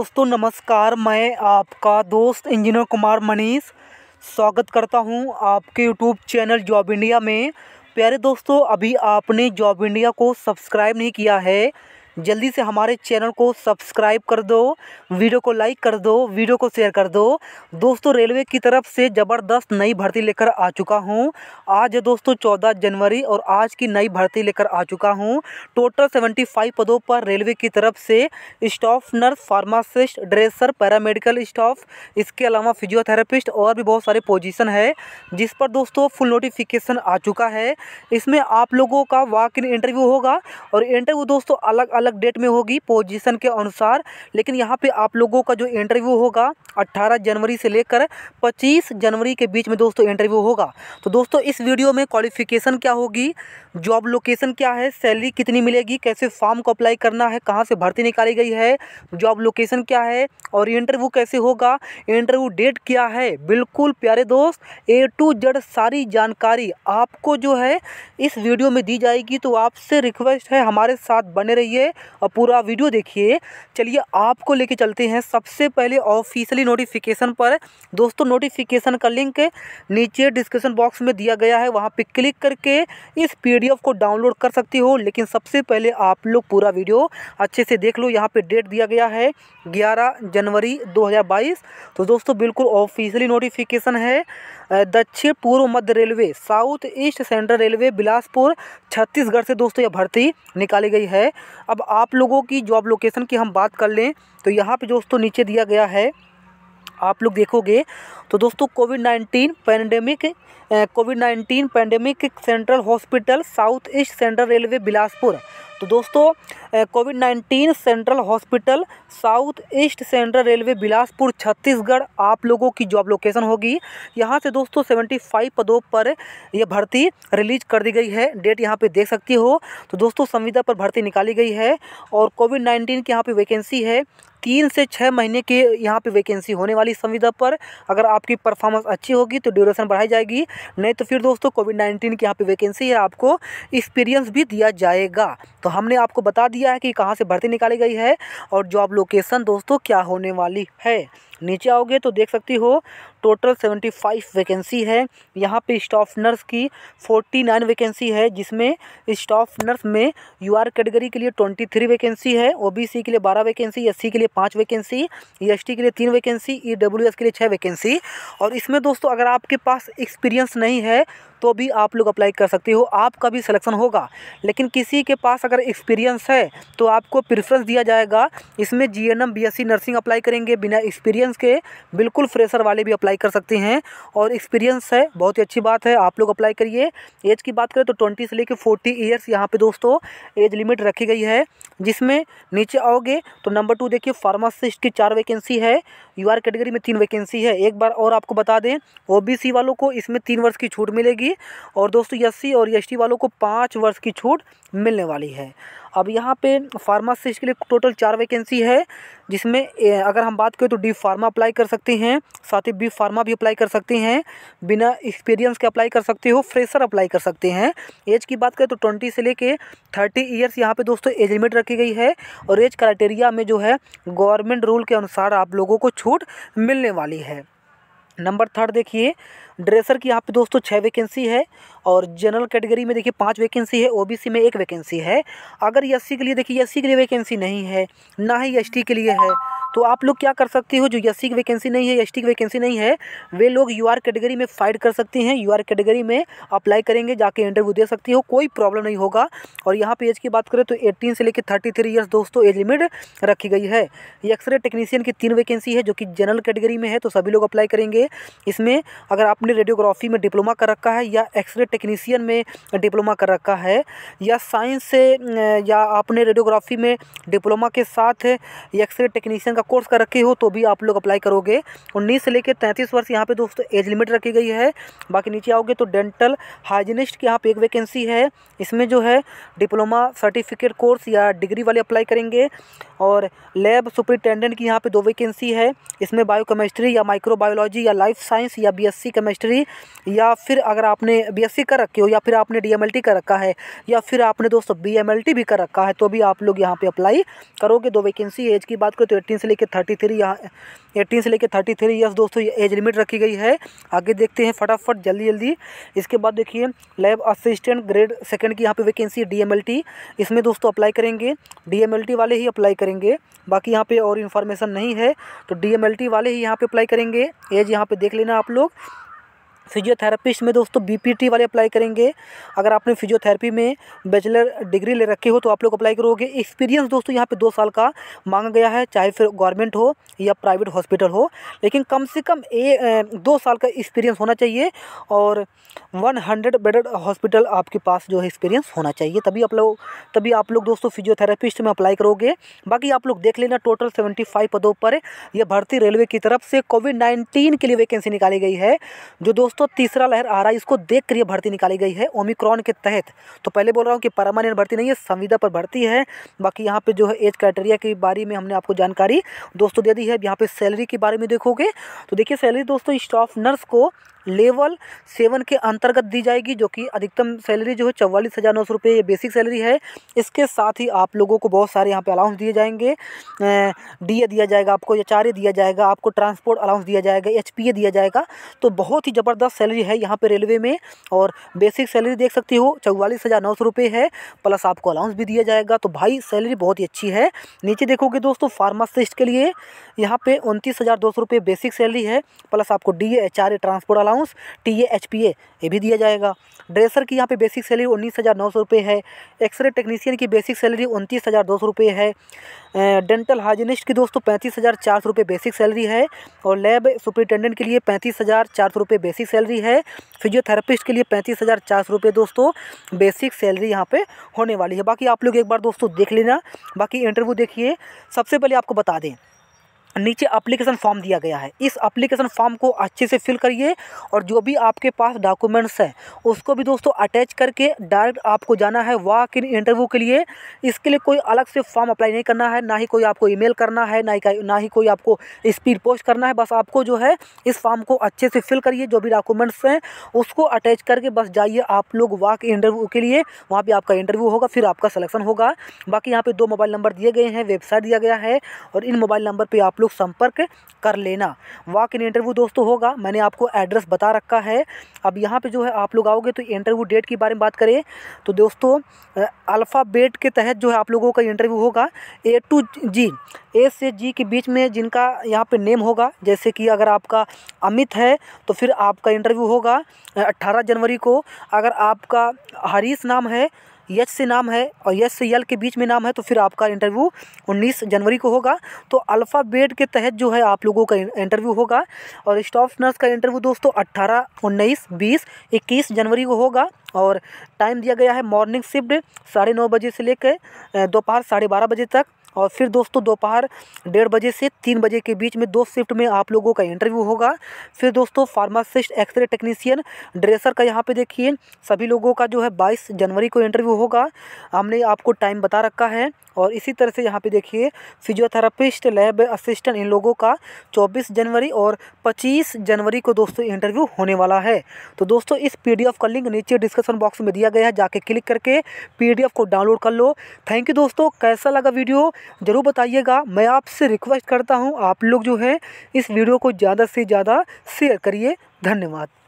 दोस्तों नमस्कार मैं आपका दोस्त इंजीनियर कुमार मनीष स्वागत करता हूं आपके यूट्यूब चैनल जॉब इंडिया में प्यारे दोस्तों अभी आपने जॉब इंडिया को सब्सक्राइब नहीं किया है जल्दी से हमारे चैनल को सब्सक्राइब कर दो वीडियो को लाइक कर दो वीडियो को शेयर कर दो दोस्तों रेलवे की तरफ से ज़बरदस्त नई भर्ती लेकर आ चुका हूँ आज दोस्तों चौदह जनवरी और आज की नई भर्ती लेकर आ चुका हूँ टोटल सेवेंटी फाइव पदों पर रेलवे की तरफ से staff nurse pharmacist dresser paramedical staff इसके अलावा फिजियोथेरापिस्ट और भी बहुत सारे पोजिशन है जिस पर दोस्तों फुल नोटिफिकेशन आ चुका है इसमें आप लोगों का वॉक इन इंटरव्यू होगा और इंटरव्यू दोस्तों अलग अलग अलग डेट में होगी पोजीशन के अनुसार लेकिन यहाँ पे आप लोगों का जो इंटरव्यू होगा 18 जनवरी से लेकर 25 जनवरी के बीच में दोस्तों इंटरव्यू होगा तो दोस्तों इस वीडियो में क्वालिफिकेशन क्या होगी जॉब लोकेशन क्या है सैलरी कितनी मिलेगी कैसे फॉर्म को अप्लाई करना है कहाँ से भर्ती निकाली गई है जॉब लोकेशन क्या है और इंटरव्यू कैसे होगा इंटरव्यू डेट क्या है बिल्कुल प्यारे दोस्त ए टू जेड सारी जानकारी आपको जो है इस वीडियो में दी जाएगी तो आपसे रिक्वेस्ट है हमारे साथ बने रहिए और पूरा वीडियो देखिए चलिए आपको लेके चलते हैं सबसे पहले ऑफिशियली नोटिफिकेशन पर दोस्तों नोटिफिकेशन का लिंक नीचे डिस्क्रिप्शन बॉक्स में दिया गया है वहाँ पर क्लिक करके इस पी को डाउनलोड कर सकते हो लेकिन सबसे पहले आप लोग पूरा वीडियो अच्छे से देख लो यहाँ पर डेट दिया गया है ग्यारह जनवरी दो तो दोस्तों बिल्कुल ऑफिशियली नोटिफिकेशन है दक्षिण पूर्व मध्य railway south east central railway Bilaspur Chhattisgarh से दोस्तों यह भर्ती निकाली गई है अब आप लोगों की जॉब लोकेशन की हम बात कर लें तो यहाँ पे दोस्तों नीचे दिया गया है आप लोग देखोगे तो दोस्तों covid nineteen pandemic covid nineteen pandemic central hospital south east central railway Bilaspur तो दोस्तों covid nineteen central hospital south east central railway Bilaspur Chhattisgarh आप लोगों की जॉब लोकेशन होगी यहाँ से दोस्तों सेवेंटी फाइव पदों पर यह भर्ती रिलीज कर दी गई है डेट यहाँ पे देख सकती हो तो दोस्तों संविदा पर भर्ती निकाली गई है और कोविड नाइन्टीन की यहाँ पे वैकेंसी है तीन से छः महीने की यहाँ पे वैकेंसी होने वाली संविदा पर अगर आपकी परफॉर्मेंस अच्छी होगी तो ड्यूरेशन बढ़ाई जाएगी नहीं तो फिर दोस्तों कोविड नाइन्टीन की यहाँ पे वैकेंसी है आपको एक्सपीरियंस भी दिया जाएगा तो हमने आपको बता दिया है कि कहाँ से भर्ती निकाली गई है और जॉब लोकेशन दोस्तों क्या होने वाली है नीचे आओगे तो देख सकती हो टोटल सेवेंटी फाइव वैकेंसी है यहाँ पे स्टाफ नर्स की फोर्टी नाइन वैकेंसी है जिसमें स्टाफ नर्स में यू आर कैटेगरी के लिए ट्वेंटी थ्री वैकेंसी है ओ बी सी के लिए बारह वैकेंसी एस सी के लिए पाँच वैकेंसी ई एस टी के लिए तीन वैकेंसी ई डब्ल्यू एस के लिए छः वैकेंसी और इसमें दोस्तों अगर आपके पास एक्सपीरियंस नहीं है तो भी आप लोग अप्लाई कर सकते हो आपका भी सिलेक्शन होगा लेकिन किसी के पास अगर एक्सपीरियंस है तो आपको प्रेफरेंस दिया जाएगा इसमें G N M B S C nursing apply करेंगे बिना एक्सपीरियंस के बिल्कुल फ्रेशर वाले भी अप्लाई कर सकते हैं और एक्सपीरियंस है बहुत ही अच्छी बात है आप लोग अप्लाई करिए एज की बात करें तो ट्वेंटी से लेकर फोर्टी ईयर्स यहाँ पर दोस्तों एज लिमिट रखी गई है जिसमें नीचे आओगे तो नंबर टू देखिए फार्मासिस्ट की चार वैकेंसी है यूआर कैटेगरी में तीन वैकेंसी है एक बार और आपको बता दें ओबीसी वालों को इसमें तीन वर्ष की छूट मिलेगी और दोस्तों एससी और एसटी वालों को पाँच वर्ष की छूट मिलने वाली है अब यहाँ पे फार्मासिस्ट के लिए टोटल चार वैकेंसी है जिसमें अगर हम बात करें तो डी फार्मा अप्लाई कर सकती हैं साथ ही बी फार्मा भी अप्लाई कर सकती हैं बिना एक्सपीरियंस के अप्लाई कर सकते हो फ्रेशर अप्लाई कर सकते हैं एज की बात करें तो ट्वेंटी से लेके थर्टी ईयर्स यहाँ पे दोस्तों एज लिमिट रखी गई है और एज क्राइटेरिया में जो है गवर्नमेंट रूल के अनुसार आप लोगों को छूट मिलने वाली है नंबर थर्ड देखिए ड्रेसर की यहाँ पे दोस्तों छः वैकेंसी है और जनरल कैटेगरी में देखिए पाँच वैकेंसी है ओबीसी में एक वैकेंसी है अगर एस e के लिए देखिए एस e के लिए वैकेंसी नहीं है ना ही एस के लिए है तो आप लोग क्या कर सकते हो जो एस की वैकेंसी नहीं है एस की वैकेंसी नहीं है वे लोग यू कैटेगरी में फाइट कर सकते हैं यू कैटेगरी में अप्लाई करेंगे जाके इंटरव्यू दे सकती हो कोई प्रॉब्लम नहीं होगा और यहाँ पर एज की बात करें तो एट्टीन से लेकर थर्टी थ्री ईयर्स दोस्तों एज लिमिट रखी गई है एक्सरे टेक्नीशियन की तीन वैकेंसी है जो कि जनरल कैटेगरी में है तो सभी लोग अप्लाई करेंगे इसमें अगर आपने रेडियोग्राफी में डिप्लोमा कर रखा है या एक्सरे टेक्नीशियन में डिप्लोमा कर रखा है या साइंस से या आपने रेडियोग्राफी में डिप्लोमा के साथ एक्सरे टेक्नीशियन का कोर्स कर रखे हो तो भी आप लोग अप्लाई करोगे उन्नीस से लेकर तैंतीस वर्ष यहाँ पे दोस्तों एज लिमिट रखी गई है बाकी नीचे आओगे तो डेंटल हाइजीनिस्ट की यहाँ पे एक वैकेंसी है इसमें जो है डिप्लोमा सर्टिफिकेट कोर्स या डिग्री वाले अप्लाई करेंगे और लैब सुपरिटेंडेंट की यहाँ पर दो वैकेंसी है इसमें बायो या माइक्रो या लाइफ साइंस या बीएससी केमिस्ट्री या फिर अगर आपने बीएससी कर रखी हो या फिर आपने डीएमएलटी कर रखा है या फिर आपने दोस्तों बीएमएलटी भी कर रखा है तो भी आप लोग यहाँ पे अप्लाई करोगे दो वैकेंसी एज की बात करें तो एट्टीन से लेकर थर्टी थ्री यहाँ एटीन से लेकर थर्टी थ्री ईयर्स दोस्तों ये एज लिमिट रखी गई है आगे देखते हैं फटाफट जल्दी जल्दी इसके बाद देखिए लैब असिस्टेंट ग्रेड सेकंड की यहाँ पे वैकेंसी डीएमएलटी इसमें दोस्तों अप्लाई करेंगे डीएमएलटी वाले ही अप्लाई करेंगे बाकी यहाँ पे और इन्फॉर्मेशन नहीं है तो डीएमएलटी वाले ही यहाँ पर अप्लाई करेंगे एज यहाँ पर देख लेना आप लोग फिजियोथेरापिस्ट में दोस्तों बीपीटी वाले अप्लाई करेंगे अगर आपने फिजियोथेरेपी में बैचलर डिग्री ले रखी हो तो आप लोग अप्लाई करोगे एक्सपीरियंस दोस्तों यहाँ पे दो साल का मांगा गया है चाहे फिर गवर्नमेंट हो या प्राइवेट हॉस्पिटल हो लेकिन कम से कम ए दो साल का एक्सपीरियंस होना चाहिए और वन हंड्रेड बेडेड हॉस्पिटल आपके पास जो है एक्सपीरियंस होना चाहिए तभी आप लोग तभी आप लोग दोस्तों फिजियोथेरापिस्ट में अप्लाई करोगे बाकी आप लोग देख लेना टोटल सेवेंटी फाइव पदों पर यह भर्ती रेलवे की तरफ से कोविड नाइन्टीन के लिए वैकेंसी निकाली गई है जो दोस्तों दोस्तों तीसरा लहर आ रहा है इसको देख कर ये भर्ती निकाली गई है ओमिक्रॉन के तहत तो पहले बोल रहा हूँ कि परमानेंट भर्ती नहीं है संविदा पर भर्ती है बाकी यहाँ पे जो है एज क्राइटेरिया के बारे में हमने आपको जानकारी दोस्तों दे दी है यहाँ पे सैलरी के बारे में देखोगे तो देखिए सैलरी दोस्तों स्टाफ नर्स को लेवल सेवन के अंतर्गत दी जाएगी जो कि अधिकतम सैलरी जो है चौवालीस हज़ार नौ सौ रुपये ये बेसिक सैलरी है इसके साथ ही आप लोगों को बहुत सारे यहाँ पे अलाउंस दिए जाएंगे डी ए दिया जाएगा आपको एच आर ए दिया जाएगा आपको ट्रांसपोर्ट अलाउंस दिया जाएगा एच पी ए दिया जाएगा तो बहुत ही ज़बरदस्त सैलरी है यहाँ पर रेलवे में और बेसिक सैलरी देख सकती हो चौवालीस हज़ार नौ सौ रुपये है प्लस आपको अलाउंस भी दिया जाएगा तो भाई सैलरी बहुत ही अच्छी है नीचे देखोगे दोस्तों फार्मासिस्ट के लिए यहाँ पर उनतीस हज़ार दो सौ रुपये बेसिक सैलरी है प्लस आपको D A H R A transport allowance T A H P A ये भी दिया जाएगा ड्रेसर की यहाँ पे बेसिक सैलरी उन्नीस हज़ार नौ सौ रुपये है एक्सरे टेक्नीसियन की बेसिक सैलरी उनतीस हज़ार दो सौ रुपये है डेंटल हाइजीनिस्ट की दोस्तों पैंतीस हज़ार चार सौ रुपये बेसिक सैलरी है और लैब सुपरिटेंडेंट के लिए पैंतीस हज़ार चार सौ रुपये बेसिक सैलरी है फिजियोथेरेपिस्ट के लिए पैंतीस हज़ार चार सौ रुपये दोस्तों बेसिक सैलरी यहाँ पे होने वाली है बाकी आप लोग एक बार दोस्तों देख लेना बाकी इंटरव्यू देखिए सबसे पहले आपको बता दें नीचे अप्लीकेशन फॉर्म दिया गया है इस अप्लीकेशन फॉर्म को अच्छे से फिल करिए और जो भी आपके पास डॉक्यूमेंट्स हैं उसको भी दोस्तों अटैच करके डायरेक्ट आपको जाना है वाक इन इंटरव्यू के लिए इसके लिए कोई अलग से फॉर्म अप्लाई नहीं करना है ना ही कोई आपको ईमेल करना है ना ही ना ही कोई आपको स्पीड पोस्ट करना है बस आपको जो है इस फॉर्म को अच्छे से फिल करिए जो भी डॉक्यूमेंट्स हैं उसको अटैच करके बस जाइए आप लोग वाक इंटरव्यू के लिए वहाँ पर आपका इंटरव्यू होगा फिर आपका सलेक्शन होगा बाकी यहाँ पर दो मोबाइल नंबर दिए गए हैं वेबसाइट दिया गया है और इन मोबाइल नंबर पर आप लोग संपर्क कर लेना वाक इन इंटरव्यू दोस्तों होगा मैंने आपको एड्रेस बता रखा है अब यहाँ पे जो है आप लोग आओगे तो इंटरव्यू डेट के बारे में बात करें तो दोस्तों अल्फ़ाबेट के तहत जो है आप लोगों का इंटरव्यू होगा ए टू जी ए से जी के बीच में जिनका यहाँ पे नेम होगा जैसे कि अगर आपका अमित है तो फिर आपका इंटरव्यू होगा अट्ठारह जनवरी को अगर आपका हरीश नाम है यच से नाम है और यस से यल के बीच में नाम है तो फिर आपका इंटरव्यू 19 जनवरी को होगा तो अल्फ़ाबेट के तहत जो है आप लोगों का इंटरव्यू होगा और स्टाफ नर्स का इंटरव्यू दोस्तों अट्ठारह उन्नीस बीस इक्कीस जनवरी को होगा और टाइम दिया गया है मॉर्निंग शिफ्ट साढ़े नौ बजे से लेकर दोपहर साढ़े बारह बजे तक और फिर दोस्तों दोपहर डेढ़ बजे से तीन बजे के बीच में दो शिफ्ट में आप लोगों का इंटरव्यू होगा फिर दोस्तों फार्मासिस्ट एक्सरे टेक्नीशियन ड्रेसर का यहाँ पे देखिए सभी लोगों का जो है 22 जनवरी को इंटरव्यू होगा हमने आपको टाइम बता रखा है और इसी तरह से यहाँ पे देखिए फिजियोथेरापिस्ट लैब असिस्टेंट इन लोगों का चौबीस जनवरी और पच्चीस जनवरी को दोस्तों इंटरव्यू होने वाला है तो दोस्तों इस पी का लिंक नीचे डिस्क्रिप्शन बॉक्स में दिया गया है जाके क्लिक करके पी को डाउनलोड कर लो थैंक यू दोस्तों कैसा लगा वीडियो ज़रूर बताइएगा मैं आपसे रिक्वेस्ट करता हूँ आप लोग जो है इस वीडियो को ज़्यादा से ज़्यादा शेयर करिए धन्यवाद